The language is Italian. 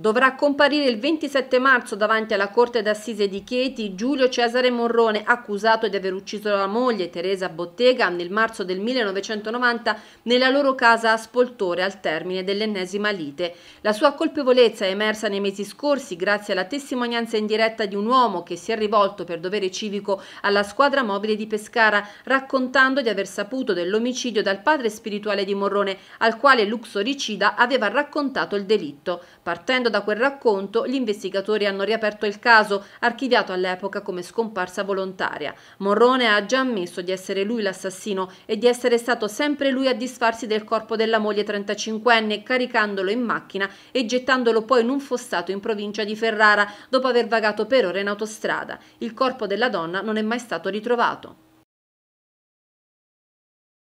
Dovrà comparire il 27 marzo davanti alla Corte d'Assise di Chieti Giulio Cesare Morrone, accusato di aver ucciso la moglie Teresa Bottega nel marzo del 1990 nella loro casa a Spoltore al termine dell'ennesima lite. La sua colpevolezza è emersa nei mesi scorsi grazie alla testimonianza in diretta di un uomo che si è rivolto per dovere civico alla squadra mobile di Pescara, raccontando di aver saputo dell'omicidio dal padre spirituale di Morrone, al quale Luxoricida aveva raccontato il delitto. Partendo Partendo da quel racconto, gli investigatori hanno riaperto il caso, archiviato all'epoca come scomparsa volontaria. Morrone ha già ammesso di essere lui l'assassino e di essere stato sempre lui a disfarsi del corpo della moglie 35enne, caricandolo in macchina e gettandolo poi in un fossato in provincia di Ferrara, dopo aver vagato per ore in autostrada. Il corpo della donna non è mai stato ritrovato.